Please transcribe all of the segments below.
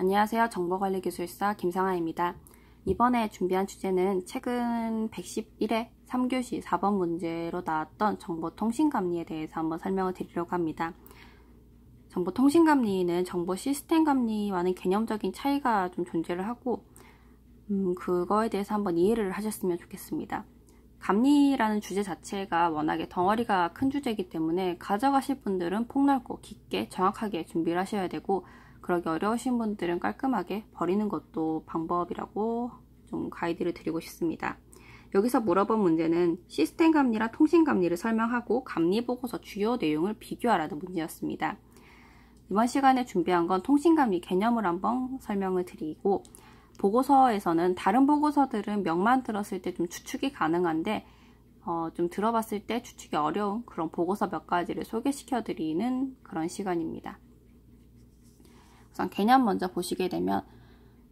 안녕하세요. 정보관리기술사 김상아입니다. 이번에 준비한 주제는 최근 111회 3교시 4번 문제로 나왔던 정보통신감리에 대해서 한번 설명을 드리려고 합니다. 정보통신감리는 정보 시스템 감리와는 개념적인 차이가 좀 존재를 하고 음, 그거에 대해서 한번 이해를 하셨으면 좋겠습니다. 감리라는 주제 자체가 워낙에 덩어리가 큰 주제이기 때문에 가져가실 분들은 폭넓고 깊게 정확하게 준비를 하셔야 되고 그러기 어려우신 분들은 깔끔하게 버리는 것도 방법이라고 좀 가이드를 드리고 싶습니다. 여기서 물어본 문제는 시스템 감리랑 통신 감리를 설명하고 감리 보고서 주요 내용을 비교하라는 문제였습니다. 이번 시간에 준비한 건 통신 감리 개념을 한번 설명을 드리고 보고서에서는 다른 보고서들은 명만 들었을 때 좀 추측이 가능한데 어, 좀 들어봤을 때 추측이 어려운 그런 보고서 몇 가지를 소개시켜 드리는 그런 시간입니다. 우선 개념 먼저 보시게 되면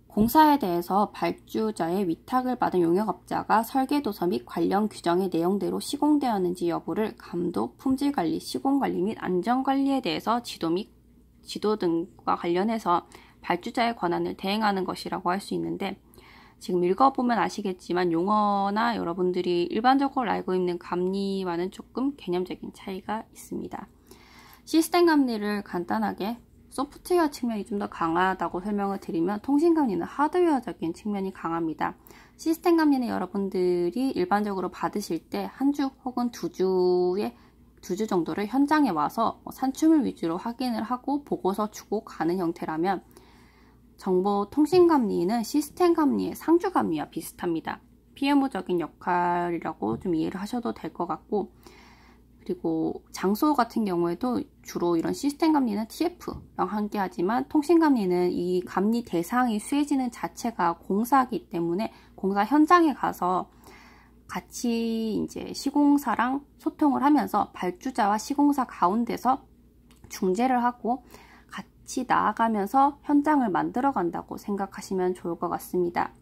공사에 대해서 발주자의 위탁을 받은 용역업자가 설계도서 및 관련 규정의 내용대로 시공되었는지 여부를 감독, 품질관리, 시공관리 및 안전관리에 대해서 지도 및 지도 등과 관련해서 발주자의 권한을 대행하는 것이라고 할 수 있는데 지금 읽어보면 아시겠지만 용어나 여러분들이 일반적으로 알고 있는 감리와는 조금 개념적인 차이가 있습니다. 시스템 감리를 간단하게 소프트웨어 측면이 좀 더 강하다고 설명을 드리면 통신감리는 하드웨어적인 측면이 강합니다. 시스템 감리는 여러분들이 일반적으로 받으실 때 한 주 혹은 두 주에 두 주 정도를 현장에 와서 뭐 산출물 위주로 확인을 하고 보고서 주고 가는 형태라면 정보 통신 감리는 시스템 감리의 상주 감리와 비슷합니다. PMO적인 역할이라고 좀 이해를 하셔도 될 것 같고 그리고 장소 같은 경우에도 주로 이런 시스템 감리는 TF랑 함께 하지만 통신 감리는 이 감리 대상이 수혜지는 자체가 공사기 때문에 공사 현장에 가서 같이 이제 시공사랑 소통을 하면서 발주자와 시공사 가운데서 중재를 하고 같이 나아가면서 현장을 만들어 간다고 생각하시면 좋을 것 같습니다.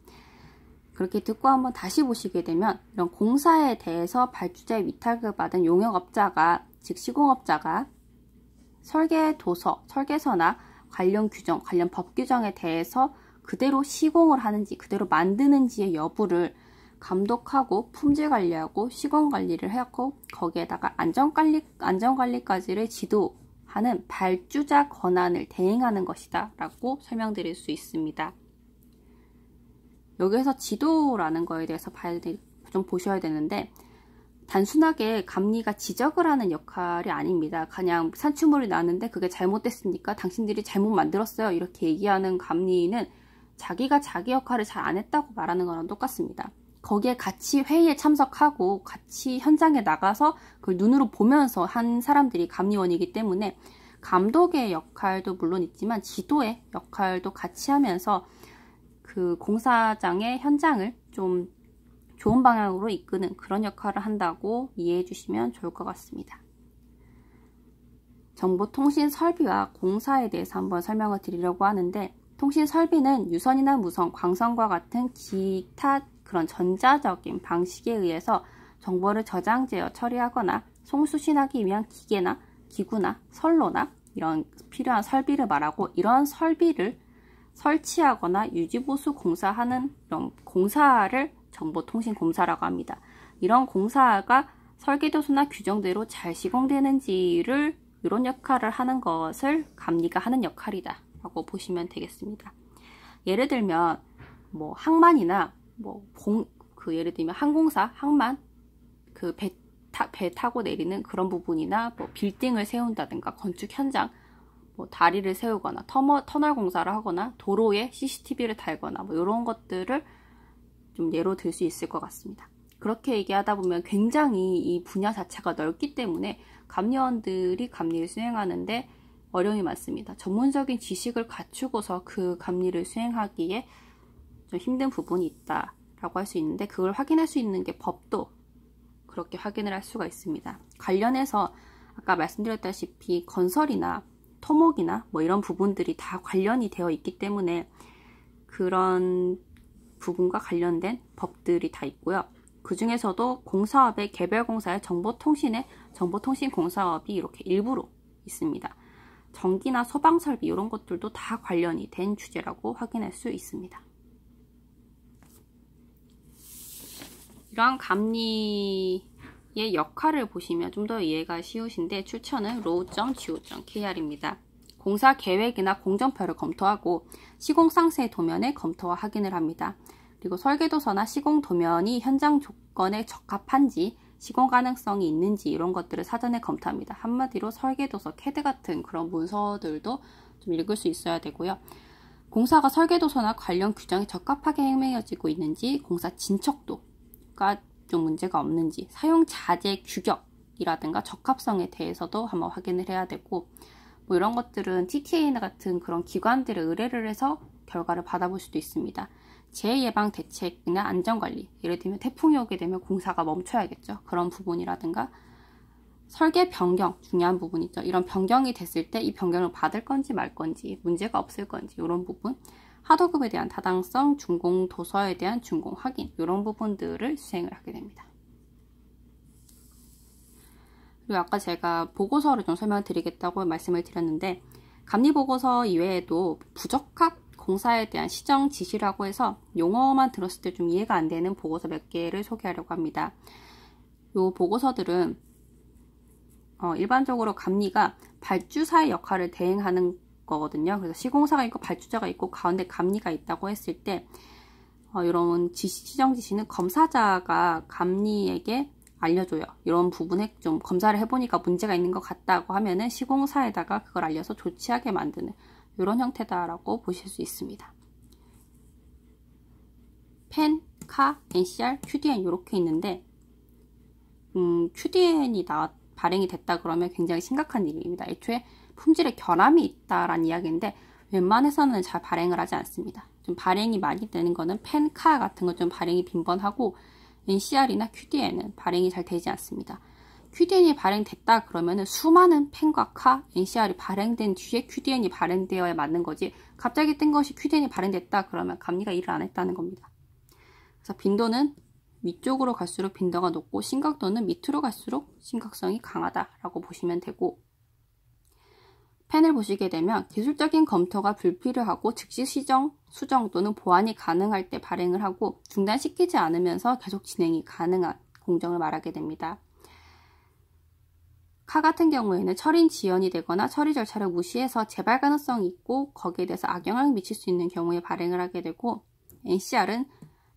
그렇게 듣고 한번 다시 보시게 되면 이런 공사에 대해서 발주자의 위탁을 받은 용역업자가 즉 시공업자가 설계 도서, 설계서나 관련 규정, 관련 법 규정에 대해서 그대로 시공을 하는지 그대로 만드는지의 여부를 감독하고 품질 관리하고 시공 관리를 하고 거기에다가 안전 관리 안전 관리까지를 지도하는 발주자 권한을 대행하는 것이다라고 설명드릴 수 있습니다. 여기에서 지도라는 거에 대해서 봐야 되, 좀 보셔야 되는데 단순하게 감리가 지적을 하는 역할이 아닙니다. 그냥 산출물이 나는데 그게 잘못됐으니까 당신들이 잘못 만들었어요. 이렇게 얘기하는 감리는 자기가 자기 역할을 잘 안 했다고 말하는 거랑 똑같습니다. 거기에 같이 회의에 참석하고 같이 현장에 나가서 그걸 눈으로 보면서 한 사람들이 감리원이기 때문에 감독의 역할도 물론 있지만 지도의 역할도 같이 하면서 그 공사장의 현장을 좀 좋은 방향으로 이끄는 그런 역할을 한다고 이해해 주시면 좋을 것 같습니다. 정보통신 설비와 공사에 대해서 한번 설명을 드리려고 하는데 통신 설비는 유선이나 무선, 광선과 같은 기타 그런 전자적인 방식에 의해서 정보를 저장제어 처리하거나 송수신하기 위한 기계나 기구나 선로나 이런 필요한 설비를 말하고 이런 설비를 설치하거나 유지보수 공사하는 이런 공사를 정보통신공사라고 합니다. 이런 공사가 설계도서나 규정대로 잘 시공되는지를 이런 역할을 하는 것을 감리가 하는 역할이다 라고 보시면 되겠습니다. 예를 들면 뭐 항만이나 뭐봉그 예를 들면 항공사 항만 그배 배 타고 내리는 그런 부분이나 뭐 빌딩을 세운다든가 건축 현장 뭐 다리를 세우거나 터머, 터널 공사를 하거나 도로에 CCTV를 달거나 뭐 이런 것들을 좀 예로 들 수 있을 것 같습니다. 그렇게 얘기하다 보면 굉장히 이 분야 자체가 넓기 때문에 감리원들이 감리를 수행하는데 어려움이 많습니다. 전문적인 지식을 갖추고서 그 감리를 수행하기에 좀 힘든 부분이 있다라고 할 수 있는데 그걸 확인할 수 있는 게 법도 그렇게 확인을 할 수가 있습니다. 관련해서 아까 말씀드렸다시피 건설이나 토목이나 뭐 이런 부분들이 다 관련이 되어 있기 때문에 그런 부분과 관련된 법들이 다 있고요. 그 중에서도 공사업의 개별 공사의 정보통신의 정보통신 공사업이 이렇게 일부로 있습니다. 전기나 소방 설비 이런 것들도 다 관련이 된 주제라고 확인할 수 있습니다. 이러한 감리 의 역할을 보시면 좀 더 이해가 쉬우신데 추천은 row.go.kr입니다. 공사 계획이나 공정표를 검토하고 시공 상세 도면을 검토와 확인을 합니다. 그리고 설계도서나 시공 도면이 현장 조건에 적합한지 시공 가능성이 있는지 이런 것들을 사전에 검토합니다. 한마디로 설계도서, 캐드 같은 그런 문서들도 좀 읽을 수 있어야 되고요. 공사가 설계도서나 관련 규정에 적합하게 행매해지고 있는지 공사 진척도가 법 문제가 없는지, 사용 자재 규격이라든가 적합성에 대해서도 한번 확인을 해야 되고, 뭐 이런 것들은 TTA나 같은 그런 기관들의 의뢰를 해서 결과를 받아볼 수도 있습니다. 재예방 대책이나 안전관리, 예를 들면 태풍이 오게 되면 공사가 멈춰야겠죠. 그런 부분이라든가 설계 변경, 중요한 부분이죠. 이런 변경이 됐을 때 이 변경을 받을 건지 말 건지, 문제가 없을 건지, 이런 부분. 하도급에 대한 타당성, 준공 도서에 대한 준공 확인 이런 부분들을 수행을 하게 됩니다. 그리고 아까 제가 보고서를 좀 설명드리겠다고 말씀을 드렸는데 감리보고서 이외에도 부적합 공사에 대한 시정 지시라고 해서 용어만 들었을 때 좀 이해가 안 되는 보고서 몇 개를 소개하려고 합니다. 이 보고서들은 어, 일반적으로 감리가 발주사의 역할을 대행하는 거거든요. 그래서 시공사가 있고 발주자가 있고 가운데 감리가 있다고 했을 때 어, 이런 지시, 시정 지시는 검사자가 감리에게 알려줘요. 이런 부분에 좀 검사를 해보니까 문제가 있는 것 같다고 하면은 시공사에다가 그걸 알려서 조치하게 만드는 이런 형태다라고 보실 수 있습니다. 펜, 카, NCR, QDN 이렇게 있는데 음, QDN이 나왔 발행이 됐다 그러면 굉장히 심각한 일입니다. 애초에 품질에 결함이 있다라는 이야기인데 웬만해서는잘 발행을 하지 않습니다. 좀 발행이 많이 되는 거는 펜카 같은 거 좀 발행이 빈번하고 NCR이나 QDN은 발행이 잘 되지 않습니다. QDN이 발행됐다 그러면 수많은 펜과 카, NCR이 발행된 뒤에 QDN이 발행되어야 맞는 거지 갑자기 뜬 것이 QDN이 발행됐다 그러면 감리가 일을 안 했다는 겁니다. 그래서 빈도는 위쪽으로 갈수록 빈도가 높고 심각도는 밑으로 갈수록 심각성이 강하다라고 보시면 되고 펜을 보시게 되면 기술적인 검토가 불필요하고 즉시 시정, 수정 또는 보완이 가능할 때 발행을 하고 중단시키지 않으면서 계속 진행이 가능한 공정을 말하게 됩니다. 카 같은 경우에는 철인 지연이 되거나 처리 절차를 무시해서 재발 가능성이 있고 거기에 대해서 악영향을 미칠 수 있는 경우에 발행을 하게 되고 NCR은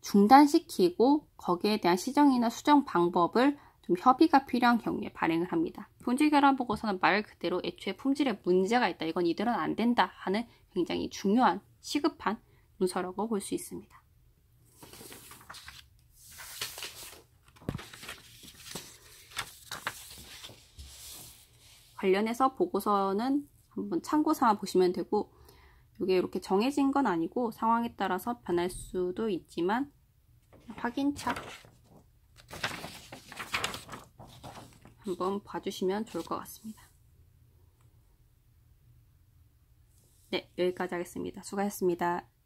중단시키고 거기에 대한 시정이나 수정 방법을 좀 협의가 필요한 경우에 발행을 합니다. 본질 결함 보고서는 말 그대로 애초에 품질에 문제가 있다. 이건 이들은안 된다 하는 굉장히 중요한 시급한 문서라고 볼 수 있습니다. 관련해서 보고서는 한번 참고 삼아 보시면 되고 이게 이렇게 정해진 건 아니고 상황에 따라서 변할 수도 있지만 확인차 한번 봐주시면 좋을 것 같습니다. 네, 여기까지 하겠습니다. 수고하셨습니다.